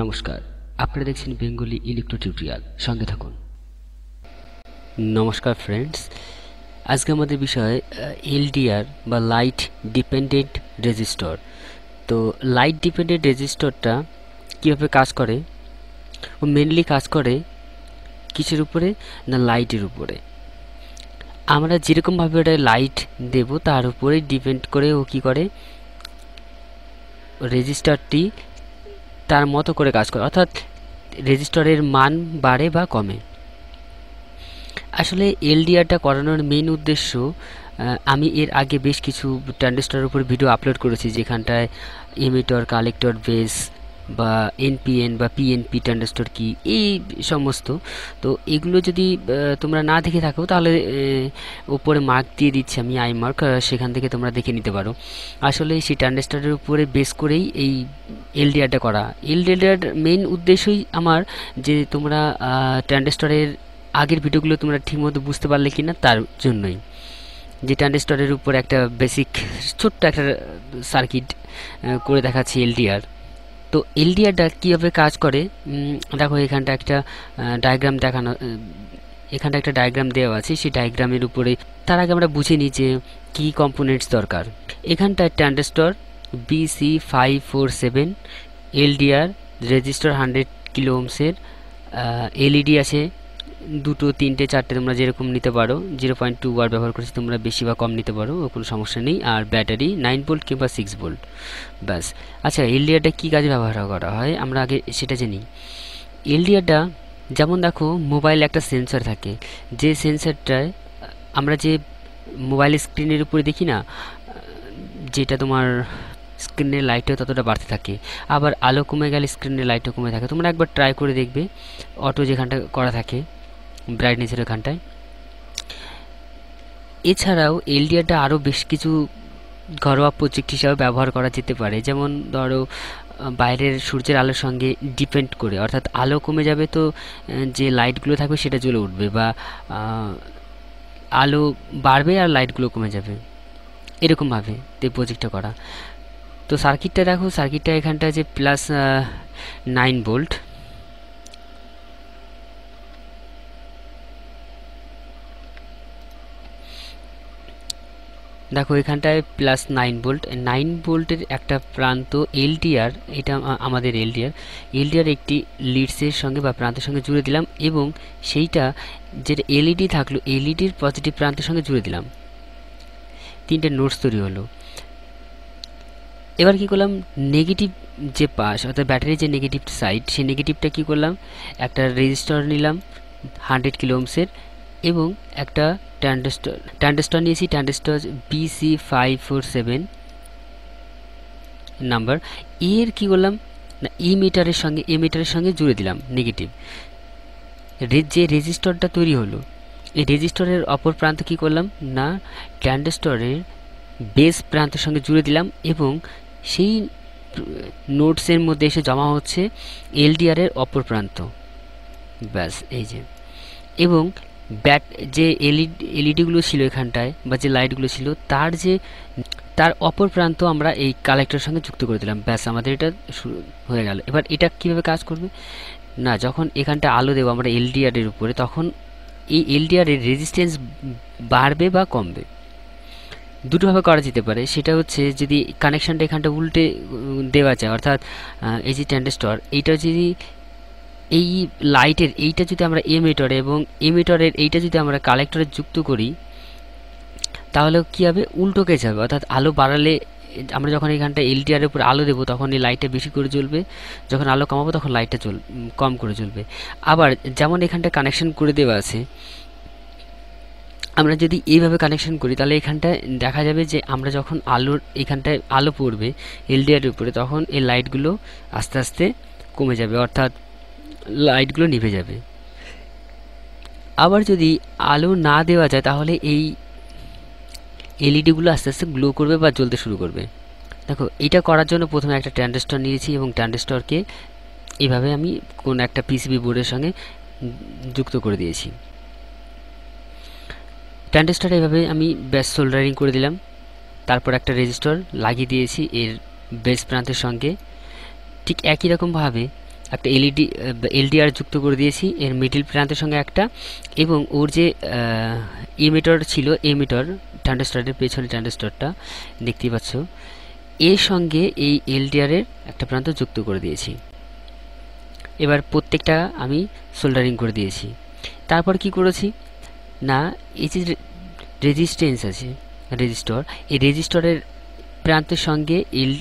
নমস্কার আপনারা দেখছেন বেঙ্গলি ইলেকট্রো টিউটোরিয়াল সঙ্গে থাকুন নমস্কার ফ্রেন্ডস আজকে আমাদের বিষয় এলডিআর বা লাইট ডিপেন্ডেন্ট রেজিস্টর তো লাইট ডিপেন্ডেন্ট রেজিস্টরটা কীভাবে কাজ করে ও মেনলি কাজ করে কিসের উপরে না লাইটের উপরে আমরা যেরকমভাবে ওটা লাইট দেব তার উপরে ডিপেন্ড করে ও কী করে রেজিস্টারটি তার মতো করে কাজ করে অর্থাৎ রেজিস্টারের মান বাড়ে বা কমে আসলে এলডিআরটা করানোর মেন উদ্দেশ্য আমি এর আগে বেশ কিছু ট্রানজিস্টরের উপর ভিডিও আপলোড করেছি যেখানটায় ইমিটর কালেক্টর বেস বা এনপিএন বা পিএনপি টান্ডারস্টোর কি এই সমস্ত তো এগুলো যদি তোমরা না দেখে থাকো তাহলে ওপরে মার্ক দিয়ে দিচ্ছি আমি আই মার্ক সেখান থেকে তোমরা দেখে নিতে পারো আসলে সেই ট্যান্ডারস্টোরের উপরে বেস করেই এই এলডিআরটা করা এলডিআরটার মেইন উদ্দেশ্যই আমার যে তোমরা ট্যান্ডারস্টোরের আগের ভিডিওগুলো তোমরা ঠিকমতো বুঝতে পারলে কি না তার জন্যই যে ট্রানজিস্টরের উপর একটা বেসিক ছোট্ট একটা সার্কিট করে দেখাচ্ছি এলডিআর তো এলডিআরটা কীভাবে কাজ করে দেখো এখানটা একটা ডায়াগ্রাম দেখানো এখানটা একটা ডায়াগ্রাম দেওয়া আছে সেই ডায়াগ্রামের উপরে তার আগে আমরা বুঝে নিই যে কী কম্পোনেন্টস দরকার এখানটা transistor BC five four seven LDR resistor hundred kilo ওমসের এলইডি আছে দুটো তিনটে চারটে তোমরা যেরকম নিতে পারো জিরো পয়েন্ট টু ওয়ার ব্যবহার করেছি তোমরা বেশি বা কম নিতে পারো কোনো সমস্যা নেই আর ব্যাটারি নাইন ভোল্ট কিংবা সিক্স ভোল্ট ব্যাস আচ্ছা এলডিআরটা কী কাজে ব্যবহার করা হয় আমরা আগে সেটা জেনি এলডিআরটা যেমন দেখো মোবাইল একটা সেন্সর থাকে যে সেন্সরটায় আমরা যে মোবাইল স্ক্রিনের উপরে দেখি না যেটা তোমার স্ক্রিনের লাইটও ততটা বাড়তে থাকে আবার আলো কমে গেলে স্ক্রিনের লাইটও কমে থাকে তোমরা একবার ট্রাই করে দেখবে অটো যেখানটা করা থাকে ব্রাইটনেসের ওখানটায় এছাড়াও এলডিআরটা আরও বেশ কিছু ঘরোয়া প্রজেক্ট হিসাবে ব্যবহার করা যেতে পারে যেমন ধরো বাইরের সূর্যের আলোর সঙ্গে ডিপেন্ড করে অর্থাৎ আলো কমে যাবে তো যে লাইটগুলো থাকবে সেটা জ্বলে উঠবে বা আলো বাড়বে আর লাইটগুলো কমে যাবে এরকমভাবে এই প্রজেক্টটা করা তো সার্কিটটা দেখো সার্কিটটা এখানটা যে প্লাস নাইন ভোল্ট দেখো এখানটায় প্লাস নাইন বোল্ট নাইন বোল্টের একটা প্রান্ত এলডিআর এটা আমাদের এলডিআর এলডিআর একটি লিডসের সঙ্গে বা প্রান্তের সঙ্গে জুড়ে দিলাম এবং সেইটা যেটা এলইডি থাকলো এলইডির পজিটিভ প্রান্তের সঙ্গে জুড়ে দিলাম তিনটে নোটস তৈরি হলো এবার কি করলাম নেগেটিভ যে পাশ অর্থাৎ ব্যাটারির যে নেগেটিভ সাইড সেই নেগেটিভটা কি করলাম একটা রেজিস্টার নিলাম হান্ড্রেড কিলো ওমসের এবং একটা ট্যান্ডেস্টর ট্যান্ডেস্টর নিয়েছি transistor BC five four seven number এর কী করলাম না ই e মিটারের সঙ্গে এ মিটারের সঙ্গে জুড়ে দিলাম নেগেটিভ যে রেজিস্টরটা তৈরি হলো এই রেজিস্টরের অপর প্রান্ত কি করলাম না ট্যান্ডেস্টরের বেস প্রান্তের সঙ্গে জুড়ে দিলাম এবং সেই নোটসের মধ্যে এসে জমা হচ্ছে এলডিআরের অপর প্রান্ত ব্যাস এই যে এবং ব্যাট যে এলইডি এলইডিগুলো e e ছিল এখানটায় বা যে লাইটগুলো ছিল তার যে তার অপর প্রান্ত আমরা এই কালেক্টরের সঙ্গে যুক্ত করে দিলাম ব্যাস আমাদের এটা শুরু হয়ে গেল এবার এটা কিভাবে কাজ করবে না যখন এখানটা আলো দেবো আমরা এলডিআরের উপরে তখন এই এলডিআরের রেজিস্ট্যান্স বাড়বে বা কমবে দুটোভাবে করা যেতে পারে সেটা হচ্ছে যদি কানেকশানটা এখানটা উল্টে দেওয়া যায় অর্থাৎ এই যে ট্যান্ডেস্টর এইটা যদি এই লাইটের এইটা যদি আমরা এমিটরে এবং এমিটরের এইটা যদি আমরা কালেক্টরে যুক্ত করি তাহলে কী হবে উল্টোকে যাবে অর্থাৎ আলো বাড়ালে আমরা যখন এইখানটা এলটিআরের উপর আলো দেবো তখন এই লাইটটা বেশি করে জ্বলবে যখন আলো কমাবো তখন লাইটটা চল কম করে জ্বলবে আবার যেমন এখানটা কানেকশন করে দেওয়া আছে আমরা যদি এইভাবে কানেকশন করি তাহলে এখানটায় দেখা যাবে যে আমরা যখন আলোর এখানটায় আলো পড়বে এলডিআর উপরে তখন এই লাইটগুলো আস্তে আস্তে কমে যাবে অর্থাৎ লাইটগুলো নিভে যাবে আবার যদি আলো না দেওয়া যায় তাহলে এই এলইডিগুলো আস্তে আস্তে গ্লো করবে বা জ্বলতে শুরু করবে দেখো এটা করার জন্য প্রথমে একটা ট্যান্ডেস্টর নিয়েছি এবং ট্যান্ডেস্টরকে এভাবে আমি কোন একটা পিসিবি বোর্ডের সঙ্গে যুক্ত করে দিয়েছি ট্যান্ডেস্টার এভাবে আমি ব্যাস সোল্ডারিং করে দিলাম তারপর একটা রেজিস্টার লাগিয়ে দিয়েছি এর বেস প্রান্তের সঙ্গে ঠিক একই রকমভাবে একটা এলইডি এলডিআর e যুক্ত করে দিয়েছি এর মিডিল প্রান্তের সঙ্গে একটা এবং ওর যে এমিটর ছিল এমিটর ট্রান্ডাস্টারের পেছনের ট্রান্ডাস্টারটা দেখতেই পাচ্ছ এর সঙ্গে এই এলডিআরের একটা প্রান্ত যুক্ত করে দিয়েছি এবার প্রত্যেকটা আমি সোল্ডারিং করে দিয়েছি তারপর কি করেছি না এই যে রেজিস্ট্যান্স আছে রেজিস্টর এই রেজিস্টরের প্রান্তের সঙ্গে এল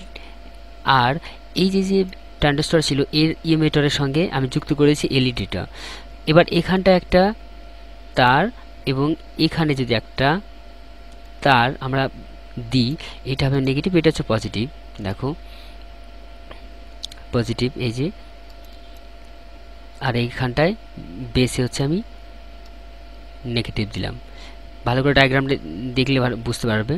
আর এই যে যে ট্রান্ডেস্টর ছিল এর ইমেটরের সঙ্গে আমি যুক্ত করেছি এলইডিটা e এবার এখানটা একটা তার এবং এখানে যদি একটা তার আমরা দিই এটা হবে নেগেটিভ এটা হচ্ছে পজিটিভ দেখো পজিটিভ এই যে আর এইখানটায় বেসে হচ্ছে আমি নেগেটিভ দিলাম ভালো করে ডায়াগ্রামটা দেখলে বুঝতে পারবে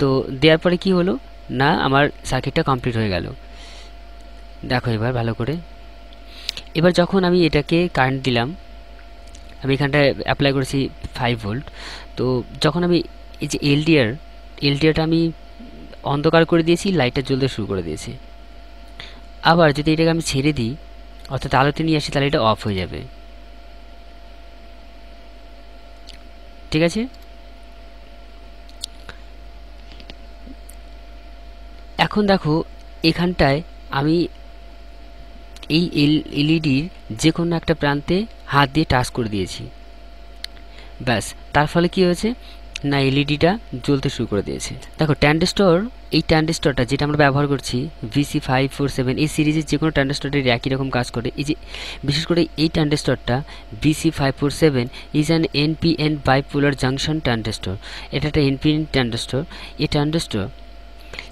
তো দেওয়ার পরে কি হলো না আমার সার্কিটটা কমপ্লিট হয়ে গেল দেখো এবার ভালো করে এবার যখন আমি এটাকে কারেন্ট দিলাম আমি এখানটায় অ্যাপ্লাই করেছি ফাইভ ভোল্ট তো যখন আমি এই যে এলডিআর এলডিআরটা আমি অন্ধকার করে দিয়েছি লাইটটা জ্বলতে শুরু করে দিয়েছি আবার যদি এটাকে আমি ছেড়ে দিই অর্থাৎ আলোতে নিয়ে আসি তাহলে এটা অফ হয়ে যাবে ঠিক আছে এখন দেখো এখানটায় আমি এই এলইডির e যে কোনো একটা প্রান্তে হাত দিয়ে টাচ করে দিয়েছি ব্যাস তার ফলে কি হয়েছে না এলইডিটা e জ্বলতে শুরু করে দিয়েছে দেখো ট্যান্ডেস্টোর এই ট্যান্ডেস্টোরটা যেটা আমরা ব্যবহার করছি ভিসি ফাইভ ফোর সেভেন এই সিরিজের যে কোনো ট্যান্ডেস্টোরের একই রকম কাজ করে এই যে বিশেষ করে এই ট্যান্ডেস্টোরটা BC five four seven is an NPN bipolar junction transistor এটা একটা এনপিএন ট্যান্ডেস্টর এই transistor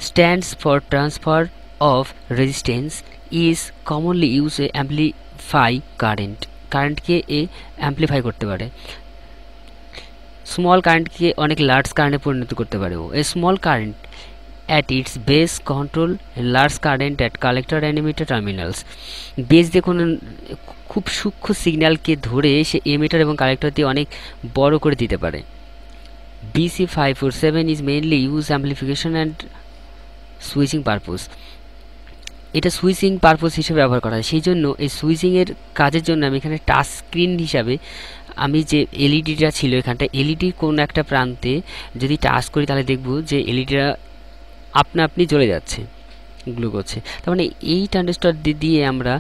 stands for transfer of resistance is commonly use a amplify current কারেন্টকে এ অ্যাম্পলিফাই করতে পারে স্মল কারেন্টকে অনেক লার্জ কারেন্টে পরিণত করতে পারে ও a small current at its base control large current at collector and emitter terminals base দিয়ে কোনো খুব সূক্ষ্ম সিগন্যালকে ধরে সে এমিটার এবং কালেক্টর দিয়ে অনেক বড় করে দিতে পারে five four seven is mainly use amplification and switching purpose এটা সুইচিং পারপোজ হিসেবে ব্যবহার করা হয় সেই জন্য এই সুইচিংয়ের কাজের জন্য আমি এখানে টাচ স্ক্রিন হিসাবে আমি যে এলইডিটা ছিল এখানটা এলইডির কোনো একটা প্রান্তে যদি টাচ করি তাহলে দেখব যে এলইডিটা আপনা আপনি জ্বলে যাচ্ছে গ্লো করছে তার মানে এই টান্ডেস্টার দিয়ে আমরা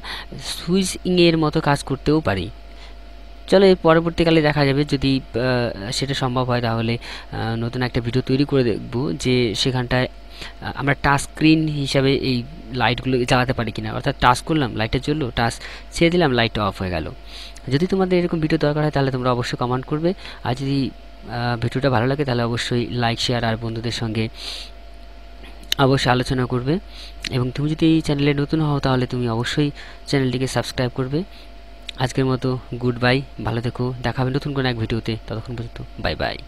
সুইচিংয়ের মতো কাজ করতেও পারি চলো এর পরবর্তীকালে দেখা যাবে যদি সেটা সম্ভব হয় তাহলে নতুন একটা ভিডিও তৈরি করে দেখব যে সেখানটায় আমরা টাচ স্ক্রিন হিসাবে এই লাইটগুলো চালাতে পারি কিনা অর্থাৎ টাচ করলাম লাইটটা চললো টাচ ছেড়ে দিলাম লাইটটা অফ হয়ে গেল যদি তোমাদের এরকম ভিডিও দরকার হয় তাহলে তোমরা অবশ্যই কমেন্ট করবে আর যদি ভিডিওটা ভালো লাগে তাহলে অবশ্যই লাইক শেয়ার আর বন্ধুদের সঙ্গে অবশ্যই আলোচনা করবে এবং তুমি যদি এই চ্যানেলে নতুন হও তাহলে তুমি অবশ্যই চ্যানেলটিকে সাবস্ক্রাইব করবে আজকের মতো গুড বাই ভালো থেকো দেখা হবে নতুন কোনো এক ভিডিওতে ততক্ষণ পর্যন্ত বাই বাই